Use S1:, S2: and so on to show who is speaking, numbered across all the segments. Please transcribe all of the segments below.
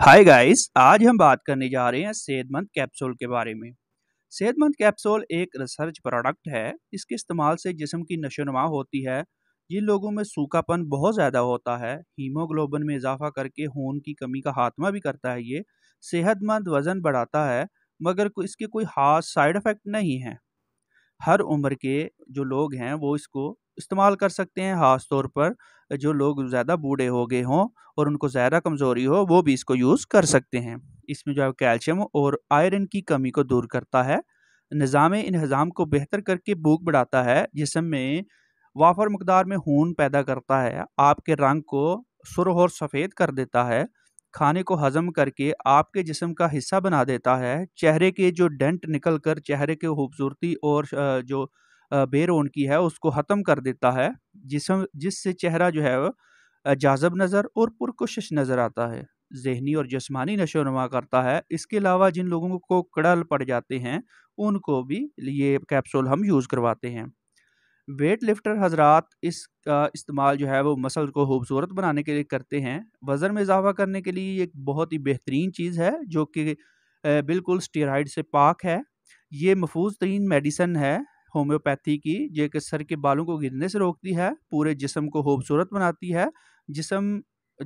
S1: Hi guys आज हम बात करने जा रहे हैं सेहतमंद कैप्सूल के बारे में सेहतमंद कैप्सूल एक रिसर्च प्रोडक्ट है इसके इस्तेमाल से जिसम की नशोनुमा होती है ये लोगों में सूखापन बहुत ज़्यादा होता है हीमोग्लोबिन में इजाफा करके खून की कमी का खात्मा भी करता है ये सेहतमंद वज़न बढ़ाता है मगर इसके कोई खास साइड इफ़ेक्ट नहीं है हर उम्र के जो लोग हैं वो इसको इस्तेमाल कर सकते हैं ख़ास तौर पर जो लोग ज़्यादा बूढ़े हो गए हों और उनको ज़्यादा कमज़ोरी हो वो भी इसको यूज़ कर सकते हैं इसमें जो है कैल्शियम और आयरन की कमी को दूर करता है निज़ाम इन्हज़ाम को बेहतर करके भूख बढ़ाता है जिसम में वाफर मकदार में खून पैदा करता है आपके रंग को सुरह और सफ़ेद कर देता है खाने को हज़म करके आपके जिस्म का हिस्सा बना देता है, चेहरे के जो डेंट निकल कर चेहरे के खूबसूरती और जो बेरोन की है उसको ख़त्म कर देता है, जिसम जिससे चेहरा जो है जाज़ब नज़र और पुरकशिश नज़र आता है। ज़हनी और जिस्मानी नशो नमा करता है, इसके अलावा जिन लोगों को कड़ल पड़ जाते हैं, उनको भी ये कैप्सूल हम यूज़ करवाते हैं। वेट लिफ्टर हजरात इसका इस्तेमाल जो है वो मसल को खूबसूरत बनाने के लिए करते हैं वज़न में इजाफा करने के लिए एक बहुत ही बेहतरीन चीज़ है जो कि बिल्कुल स्टेराइड से पाक है ये महफूज तरीन मेडिसन है होम्योपैथी की जो कि सर के बालों को गिरने से रोकती है पूरे जिसम को खूबसूरत बनाती है जिसम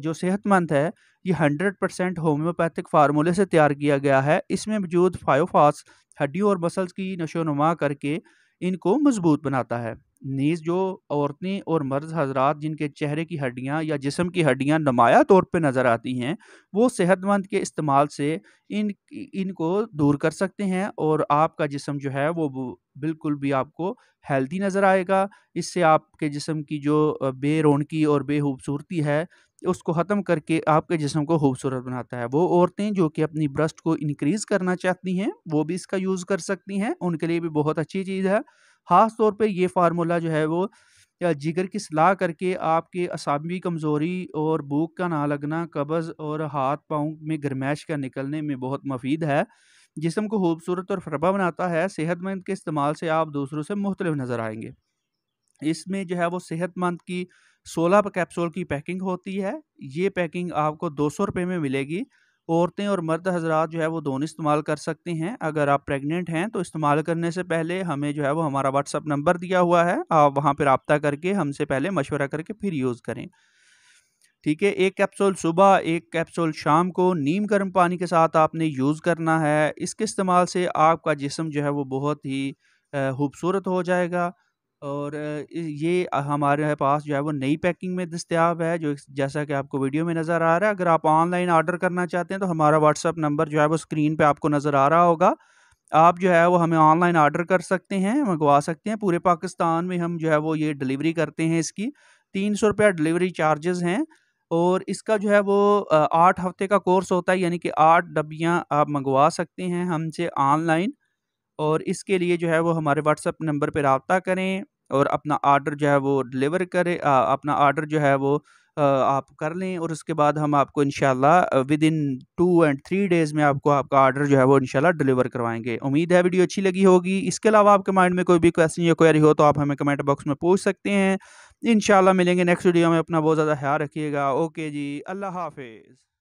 S1: जो सेहतमंद है ये 100 परसेंट होम्योपैथिक फार्मूले से तैयार किया गया है इसमें मौजूद फायोफास हड्डियों और मसल्स की नशो नुमा करके इनको मजबूत बनाता है नीज जो औरतें और मर्द हजरात जिनके चेहरे की हड्डियां या जिसम की हड्डियां नुमाया तौर पर नज़र आती हैं वो सेहतमंद के इस्तेमाल से इन इनको दूर कर सकते हैं और आपका जिसम जो है वो बिल्कुल भी आपको हेल्दी नज़र आएगा इससे आपके जिसम की जो बेरोनकी और बेखूबसूरती है उसको ख़त्म करके आपके जिसम को खूबसूरत बनाता है वो औरतें जो कि अपनी ब्रस्ट को इनक्रीज़ करना चाहती हैं वो भी इसका यूज़ कर सकती हैं उनके लिए भी बहुत अच्छी चीज़ है ख़ास तौर पर यह फार्मूला जो है वो या जिगर की सलाह करके आपके असाबी कमज़ोरी और भूख का ना लगना कब्ज़ और हाथ पाँव में गरमैश का निकलने में बहुत मफीद है जिसम को खूबसूरत और फरबा बनाता है सेहतमंद के इस्तेमाल से आप दूसरों से मुख्तलिफ नज़र आएंगे इसमें जो है वो सेहतमंद की सोलह कैप्सूल की पैकिंग होती है ये पैकिंग आपको दो सौ रुपये में मिलेगी औरतें और मर्द हजरात जो है वो दोनों इस्तेमाल कर सकते हैं अगर आप प्रेग्नेंट हैं तो इस्तेमाल करने से पहले हमें जो है वो हमारा व्हाट्सअप नंबर दिया हुआ है आप वहाँ पर रबता करके हमसे पहले मशवरा करके फिर यूज़ करें ठीक है एक कैप्सूल सुबह एक कैप्सूल शाम को नीम गर्म पानी के साथ आपने यूज़ करना है इसके इस्तेमाल से आपका जिसम जो है वो बहुत ही खूबसूरत हो जाएगा और ये हमारे पास जो है वो नई पैकिंग में दस्तियाब है जो जैसा कि आपको वीडियो में नज़र आ रहा है अगर आप ऑनलाइन ऑर्डर करना चाहते हैं तो हमारा व्हाट्सअप नंबर जो है वो स्क्रीन पे आपको नज़र आ रहा होगा आप जो है वो हमें ऑनलाइन ऑर्डर कर सकते हैं मंगवा सकते हैं पूरे पाकिस्तान में हम जो है वो ये डिलीवरी करते हैं इसकी तीन सौ रुपया डिलीवरी चार्जेज़ हैं और इसका जो है वो आठ हफ्ते का कोर्स होता है यानी कि आठ डब्बियाँ आप मंगवा सकते हैं हमसे ऑनलाइन और इसके लिए जो है वो हमारे व्हाट्सअप नंबर पर रबता करें और अपना आर्डर जो है वो डिलीवर करें अपना आर्डर जो है वो आप कर लें और उसके बाद हम आपको इन within two and three days में आपको आपका आर्डर जो है वो इन डिलीवर करवाएंगे उम्मीद है वीडियो अच्छी लगी होगी इसके अलावा आपके माइंड में कोई भी क्वेश्चन या क्वेरी हो तो आप हमें कमेंट बॉक्स में पूछ सकते हैं इन मिलेंगे नेक्स्ट वीडियो में अपना बहुत ज़्यादा ख्याल रखिएगा ओके जी अल्लाह हाफिज़